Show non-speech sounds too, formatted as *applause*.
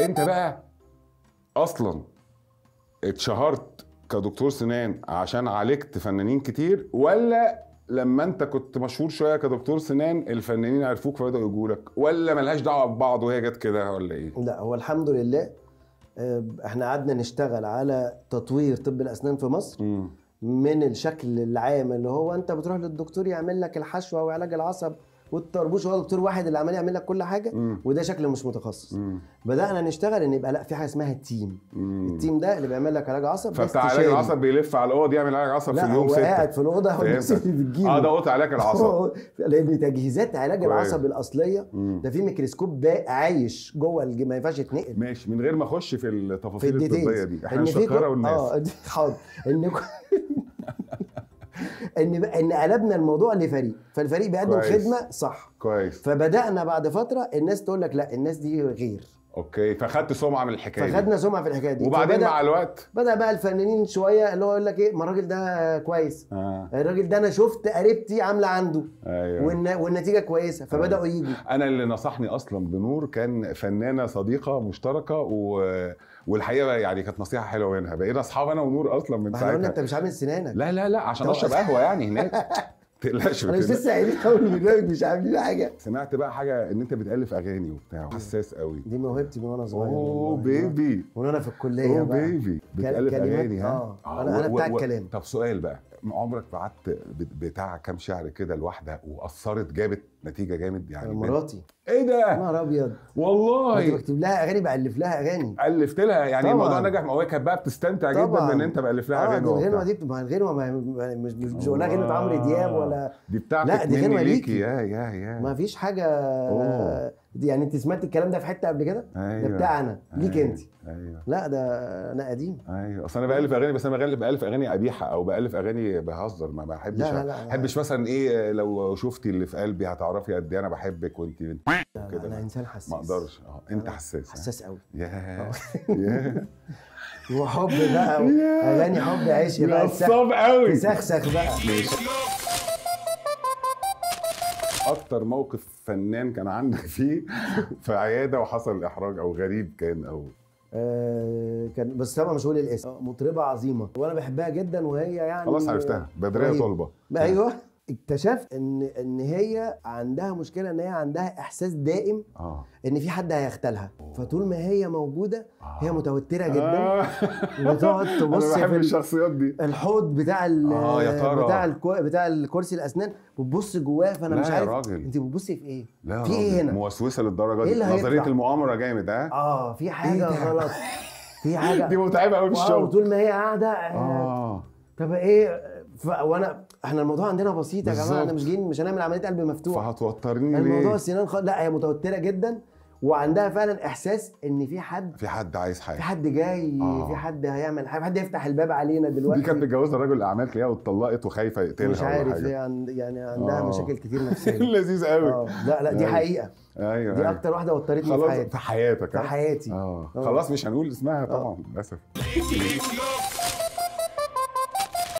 انت بقى اصلا اتشهرت كدكتور سنان عشان عالجت فنانين كتير ولا لما انت كنت مشهور شويه كدكتور سنان الفنانين عرفوك فبداوا يجوا لك ولا ملهاش دعوه ببعض وهي جت كده ولا ايه؟ لا هو الحمد لله آه، احنا قعدنا نشتغل على تطوير طب الاسنان في مصر م. من الشكل العام اللي هو انت بتروح للدكتور يعمل لك الحشوه وعلاج العصب والطربوش هو دكتور واحد اللي عمال يعمل لك كل حاجه مم. وده شكل مش متخصص مم. بدانا نشتغل ان يبقى لا في حاجه اسمها التيم مم. التيم ده اللي بيعمل لك علاج عصب فبتاع علاج العصب بيلف على الاوض يعمل علاج عصب في اليوم سته لا هو قاعد في الاوضه والناس اللي اه ده اوضه علاج *laughs* العصب لان تجهيزات علاج العصب الاصليه ده في ميكروسكوب عايش جوه ما ينفعش يتنقل ماشي من غير ما اخش في التفاصيل الطبيه دي احنا نشكرها والناس اه حاضر *laughs* ان ان قلبنا الموضوع لفريق فالفريق بيقدم خدمه صح كويس فبدانا بعد فتره الناس تقول لك لا الناس دي غير اوكي فخدت سمعه من الحكايه فخدنا سمعه في الحكايه دي وبعدين مع الوقت بدا بقى الفنانين شويه اللي هو يقول لك ايه ما الراجل ده كويس آه. الراجل ده انا شفت قريبتي عامله عنده أيوة. والن... والنتيجه كويسه فبداوا آه. يجوا انا اللي نصحني اصلا بنور كان فنانه صديقه مشتركه و... والحقيقه يعني كانت نصيحه حلوه منها بقينا اصحاب انا ونور اصلا من ساعتها انت مش عامل سنانك لا لا لا عشان اشرب قهوه يعني هناك *laughs* تقلقش انا مش لسه قايلين اول برنامج مش عاملين حاجه سمعت بقى حاجه ان انت بتالف اغاني وبتاع أيوه. حساس قوي دي موهبتي من وانا صغير اوه بيبي وانا في الكليه اوه بيبي بتالف اغاني ها اه, آه، انا انا بتاع الكلام طب سؤال بقى عمرك بعت بتاع كام شعر كده لوحدة واثرت جابت نتيجه جامد يعني مراتي ايه ده؟ يا نهار ابيض والله كنت بكتب لها اغاني بالف لها اغاني الفت لها يعني طبعًا. الموضوع نجح ما هو كانت بقى بتستمتع جدا ان انت بالف لها آه، اغاني اه الغنوه دي بتبقى الغنوه يعني مش مش قلنا غنوه عمرو دياب ولا دي بتاعتك لا دي غنوه ليكي يا يا يا ما فيش حاجه أوه. يعني انت سمعت الكلام ده في حته قبل كده؟ أيوة. ده بتاع انا أيوة. ليك انت أيوة. لا ده انا قديم ايوه اصل انا بألف اغاني بس انا بألف بألف اغاني قبيحه او بألف اغاني بهزر ما بحبش لا لا لا بحبش مثلا ايه لو شفتي اللي في قلبي هتعرفي قد ايه انا بحبك وانت كده انا انسان حساس ما اقدرش اه انت حساس حساس قوي ياه آه. ياه *laughs* وحب بقى اغاني حب عشق بقى سخسخ قوي تسخسخ بقى ماشي اكتر موقف فنان كان عندك فيه في عياده وحصل احراج او غريب كان او آه كان بس طبعا مش هقول الاسم مطربه عظيمه وانا بحبها جدا وهي يعني خلاص عرفتها بدريه طلبه ايوه اكتشفت ان ان هي عندها مشكله ان هي عندها احساس دائم آه. ان في حد هيغتالها فطول ما هي موجوده آه. هي متوتره جدا آه. *laughs* وتقعد *laughs* تبص انا بحب في الشخصيات دي الحوض بتاع آه،, آه يا ترى. بتاع الكو... بتاع الكرسي الاسنان بتبص جواه فانا مش عارف راجل. انت بتبصي في ايه لا في ايه هنا موسوسه للدرجه إيه دي إيه نظريه المؤامره جامد ها اه في إيه حاجه إيه غلط في حاجه *laughs* دي متعبه قوي في الشغل طول ما هي قاعده آه. طب ايه وانا احنا الموضوع عندنا بسيط يا جماعه احنا مش جايين مش هنعمل عمليه قلب مفتوح فهتوترني الموضوع يعني سنان السنان خ... لا هي متوتره جدا وعندها فعلا احساس ان في حد في حد عايز حاجه في حد جاي آه. في حد هيعمل حاجه في حد يفتح الباب علينا دلوقتي دي كانت متجوزه رجل الاعمال تلاقيها واتطلقت وخايفه يقتلها مش عارف هي يعني عندها آه. مشاكل كتير نفسيه *laughs* لذيذ قوي آه. لا لا دي أيوة. حقيقه ايوه دي أيوة. اكتر واحده وترتني في حياتي في حياتك في حياتي اه, آه. خلاص مش هنقول اسمها آه. طبعا للاسف *laughs*